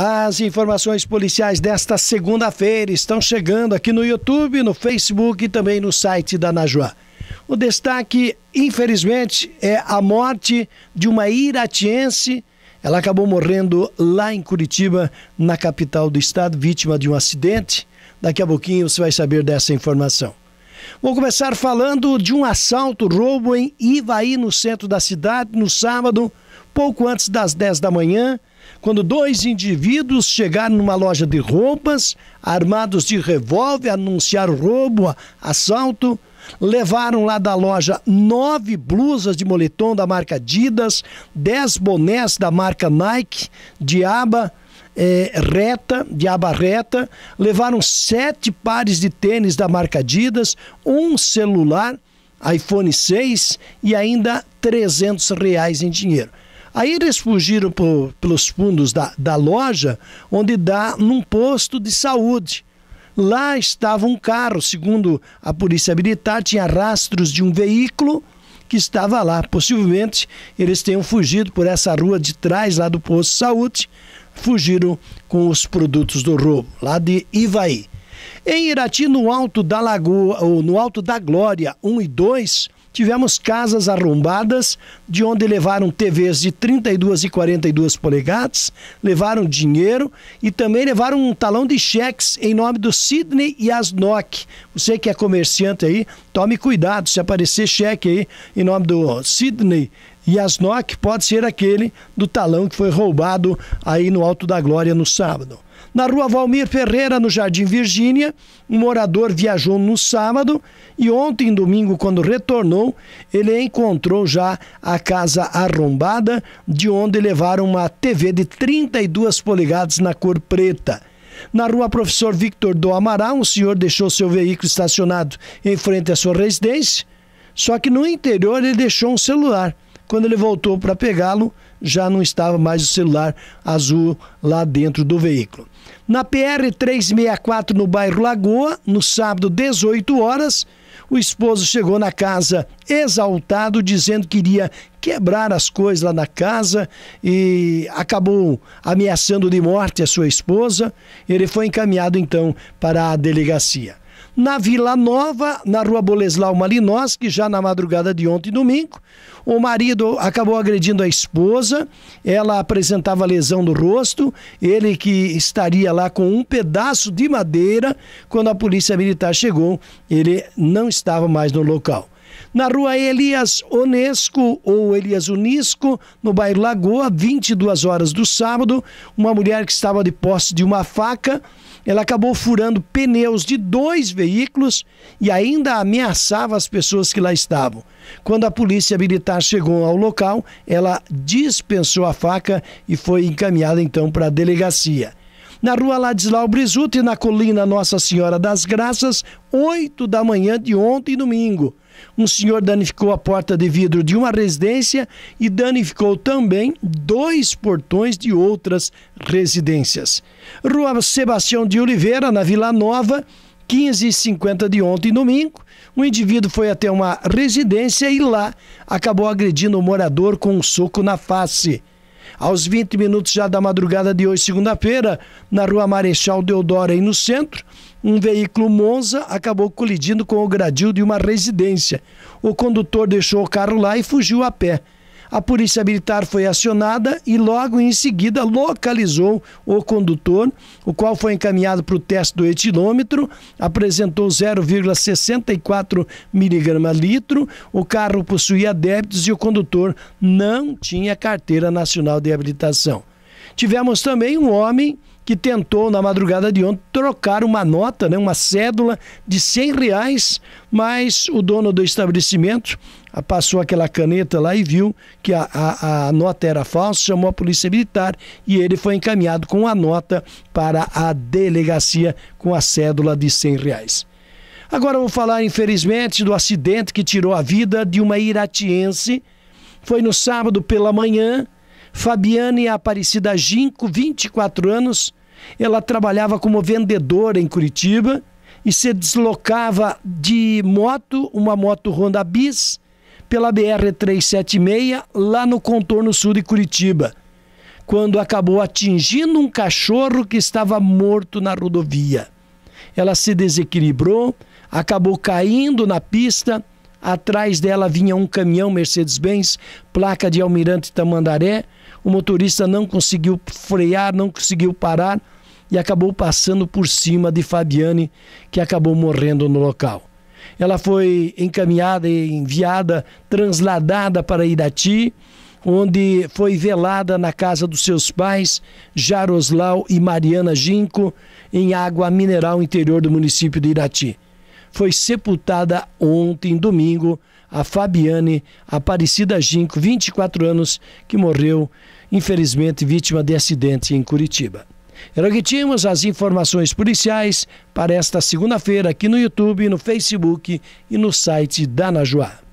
As informações policiais desta segunda-feira estão chegando aqui no YouTube, no Facebook e também no site da Najuá. O destaque, infelizmente, é a morte de uma iratiense. Ela acabou morrendo lá em Curitiba, na capital do estado, vítima de um acidente. Daqui a pouquinho você vai saber dessa informação. Vou começar falando de um assalto, roubo em Ivaí, no centro da cidade, no sábado, pouco antes das 10 da manhã, quando dois indivíduos chegaram numa loja de roupas, armados de revólver, anunciaram roubo, assalto. Levaram lá da loja nove blusas de moletom da marca Adidas, dez bonés da marca Nike, Diaba, aba, é, reta, de aba reta, levaram sete pares de tênis da marca Adidas, um celular, iPhone 6 e ainda 300 reais em dinheiro. Aí eles fugiram por, pelos fundos da, da loja, onde dá num posto de saúde. Lá estava um carro, segundo a polícia militar, tinha rastros de um veículo que estava lá. Possivelmente eles tenham fugido por essa rua de trás, lá do posto Saúde, fugiram com os produtos do roubo, lá de Ivaí. Em Irati, no alto da Lagoa, ou no alto da Glória 1 e 2, tivemos casas arrombadas de onde levaram TVs de 32 e 42 polegadas, levaram dinheiro e também levaram um talão de cheques em nome do Sidney Yasnock. Você que é comerciante aí, tome cuidado, se aparecer cheque aí em nome do Sidney Yasnock, pode ser aquele do talão que foi roubado aí no Alto da Glória no sábado. Na rua Valmir Ferreira, no Jardim Virgínia, um morador viajou no sábado e ontem, domingo, quando retornou, ele encontrou já a casa arrombada, de onde levaram uma TV de 32 polegadas na cor preta. Na rua Professor Victor do Amaral, um senhor deixou seu veículo estacionado em frente à sua residência, só que no interior ele deixou um celular. Quando ele voltou para pegá-lo, já não estava mais o celular azul lá dentro do veículo. Na PR 364, no bairro Lagoa, no sábado, 18 horas, o esposo chegou na casa exaltado, dizendo que iria quebrar as coisas lá na casa e acabou ameaçando de morte a sua esposa. Ele foi encaminhado então para a delegacia. Na Vila Nova, na rua Boleslau Malinowski, já na madrugada de ontem, domingo, o marido acabou agredindo a esposa, ela apresentava lesão no rosto, ele que estaria lá com um pedaço de madeira, quando a polícia militar chegou, ele não estava mais no local. Na rua Elias Onesco ou Elias Unisco, no bairro Lagoa, 22 horas do sábado, uma mulher que estava de posse de uma faca ela acabou furando pneus de dois veículos e ainda ameaçava as pessoas que lá estavam. Quando a polícia militar chegou ao local, ela dispensou a faca e foi encaminhada então para a delegacia na rua Ladislau Brizuto e na colina Nossa Senhora das Graças, 8 da manhã de ontem e domingo. Um senhor danificou a porta de vidro de uma residência e danificou também dois portões de outras residências. Rua Sebastião de Oliveira, na Vila Nova, 15h50 de ontem, domingo, um indivíduo foi até uma residência e lá acabou agredindo o morador com um soco na face aos 20 minutos já da madrugada de hoje, segunda-feira, na rua Marechal Deodoro, aí no centro, um veículo Monza acabou colidindo com o gradil de uma residência. O condutor deixou o carro lá e fugiu a pé. A polícia militar foi acionada e logo em seguida localizou o condutor, o qual foi encaminhado para o teste do etilômetro, apresentou 0,64 miligrama litro, o carro possuía débitos e o condutor não tinha carteira nacional de habilitação. Tivemos também um homem que tentou, na madrugada de ontem, trocar uma nota, né, uma cédula de 100 reais, mas o dono do estabelecimento ah, passou aquela caneta lá e viu que a, a, a nota era falsa, chamou a polícia militar e ele foi encaminhado com a nota para a delegacia com a cédula de 100 reais. Agora vou falar, infelizmente, do acidente que tirou a vida de uma iratiense. Foi no sábado pela manhã. Fabiane Aparecida Ginco, 24 anos, ela trabalhava como vendedora em Curitiba e se deslocava de moto, uma moto Honda Bis, pela BR-376, lá no contorno sul de Curitiba, quando acabou atingindo um cachorro que estava morto na rodovia. Ela se desequilibrou, acabou caindo na pista Atrás dela vinha um caminhão Mercedes-Benz, placa de Almirante Tamandaré. O motorista não conseguiu frear, não conseguiu parar e acabou passando por cima de Fabiane, que acabou morrendo no local. Ela foi encaminhada e enviada, transladada para Irati, onde foi velada na casa dos seus pais, Jaroslau e Mariana Ginco, em água mineral interior do município de Irati foi sepultada ontem, domingo, a Fabiane Aparecida Ginco, 24 anos, que morreu, infelizmente, vítima de acidente em Curitiba. Era o que tínhamos as informações policiais para esta segunda-feira aqui no YouTube, no Facebook e no site da Najuá.